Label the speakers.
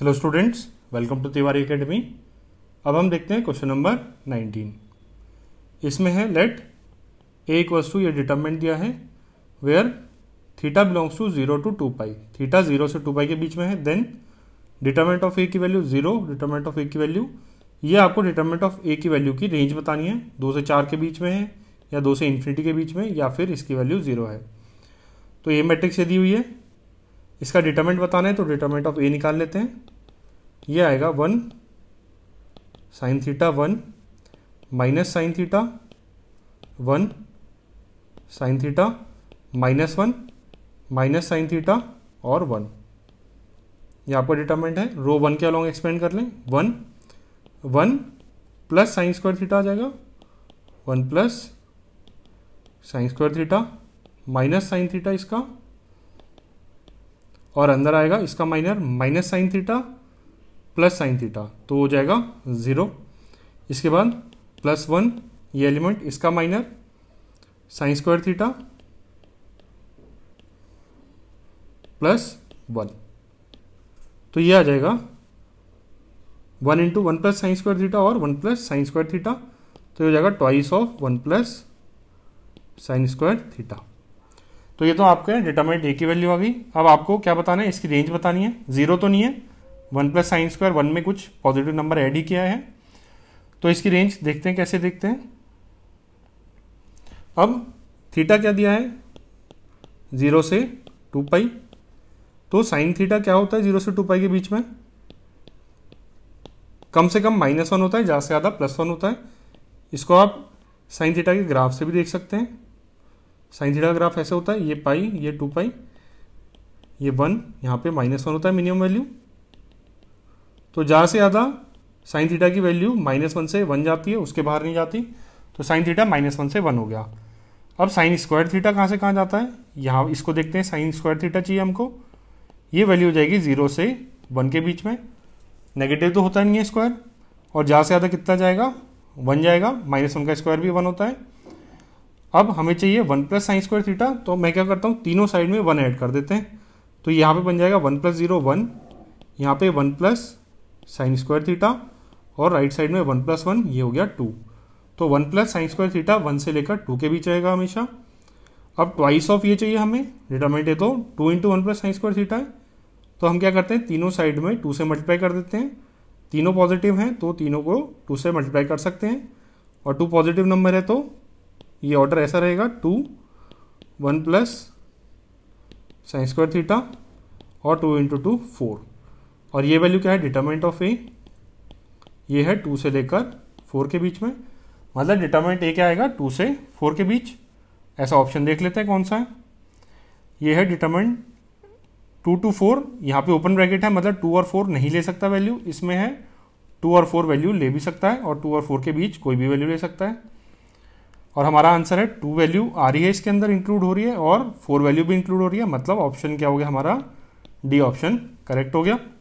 Speaker 1: hello students welcome to Tiwari academy अब हम देखते हैं क्वेश्चन नंबर 19 इसमें है लेट ए वस्तु ये डिटर्मेंट दिया है where theta belongs to zero to two pi theta zero से टू पाई के बीच में है देन डिटर्मेंट ऑफ ए की value zero determinant of A की वैल्यू ये आपको डिटर्मेंट ऑफ ए की वैल्यू की रेंज बतानी है दो से चार के बीच में है या दो से इन्फिनिटी के बीच में या फिर इसकी वैल्यू जीरो है तो मेट्रिक से यदि हुई है इसका डिटर्मेंट बताना है तो डिटर्मेंट ऑफ ए निकाल लेते हैं ये आएगा one sine theta one minus sine theta one sine theta minus one minus sine theta और वन ये आपका डिटर्मेंट है रो वन के अलॉन्ग एक्सपेंड कर लें one one plus sine square theta आ जाएगा one plus sine square theta minus sine theta इसका और अंदर आएगा इसका minor minus sine theta plus sine theta तो हो जाएगा ज़ीरो इसके बाद प्लस वन ये एलिमेंट इसका minor sine square theta plus one तो ये आ जाएगा one into one plus sine square theta और one plus sine square theta तो ये हो जाएगा twice of one plus sine square theta तो ये तो आपके डिटर्मिनेट ए की वैल्यू आ गई अब आपको क्या बताना है इसकी रेंज बतानी है जीरो तो नहीं है one plus sine square one में कुछ पॉजिटिव नंबर ऐड ही किया है तो इसकी रेंज देखते हैं कैसे देखते हैं अब थीटा क्या दिया है जीरो से टू पाई तो साइन थीटा क्या होता है जीरो से टू पाई के बीच में कम से कम माइनस वन होता है ज़्यादा से ज़्यादा प्लस वन होता है इसको आप साइन थीटा के ग्राफ से भी देख सकते हैं साइन थीटा ग्राफ ऐसे होता है ये पाई ये टू पाई ये वन यहाँ पे माइनस वन होता है मिनिमम वैल्यू तो ज़्यादा से ज़्यादा साइन थीटा की वैल्यू माइनस वन से वन जाती है उसके बाहर नहीं जाती तो साइन थीटा माइनस वन से वन हो गया अब साइन स्क्वायर थीटा कहाँ से कहाँ जाता है यहाँ इसको देखते हैं साइन स्क्वायर थीटा चाहिए हमको ये वैल्यू हो जाएगी जीरो से वन के बीच में नेगेटिव तो होता नहीं है स्क्वायर और ज़्यादा से ज़्यादा कितना जाएगा वन जाएगा माइनस वन का स्क्वायर भी वन होता है अब हमें चाहिए one plus sine square theta तो मैं क्या करता हूँ तीनों साइड में वन ऐड कर देते हैं तो यहाँ पे बन जाएगा वन प्लस जीरो वन यहाँ पे one plus sine square theta और राइट साइड में वन प्लस वन ये हो गया टू तो one plus sine square theta one से लेकर टू के बीच आएगा हमेशा अब ट्वाइस ऑफ ये चाहिए हमें डिटर्मेंट है तो two into one plus sine square theta है तो हम क्या करते हैं तीनों साइड में टू से मल्टीप्लाई कर देते हैं तीनों पॉजिटिव हैं तो तीनों को टू से मल्टीप्लाई कर सकते हैं और टू पॉजिटिव नंबर है तो ये ऑर्डर ऐसा रहेगा two one plus sine square theta और टू इंटू टू फोर और ये वैल्यू क्या है डिटर्मेंट ऑफ ए ये है टू से लेकर फोर के बीच में मतलब डिटर्मेंट ए क्या आएगा टू से फोर के बीच ऐसा ऑप्शन देख लेते हैं कौन सा है ये है डिटर्मेंट टू टू फोर यहाँ पे ओपन ब्रैकेट है मतलब टू और फोर नहीं ले सकता वैल्यू इसमें है टू और फोर वैल्यू ले भी सकता है और टू और फोर के बीच कोई भी वैल्यू ले सकता है और हमारा आंसर है टू वैल्यू आ रही है इसके अंदर इंक्लूड हो रही है और फोर वैल्यू भी इंक्लूड हो रही है मतलब ऑप्शन क्या हो गया हमारा डी ऑप्शन करेक्ट हो गया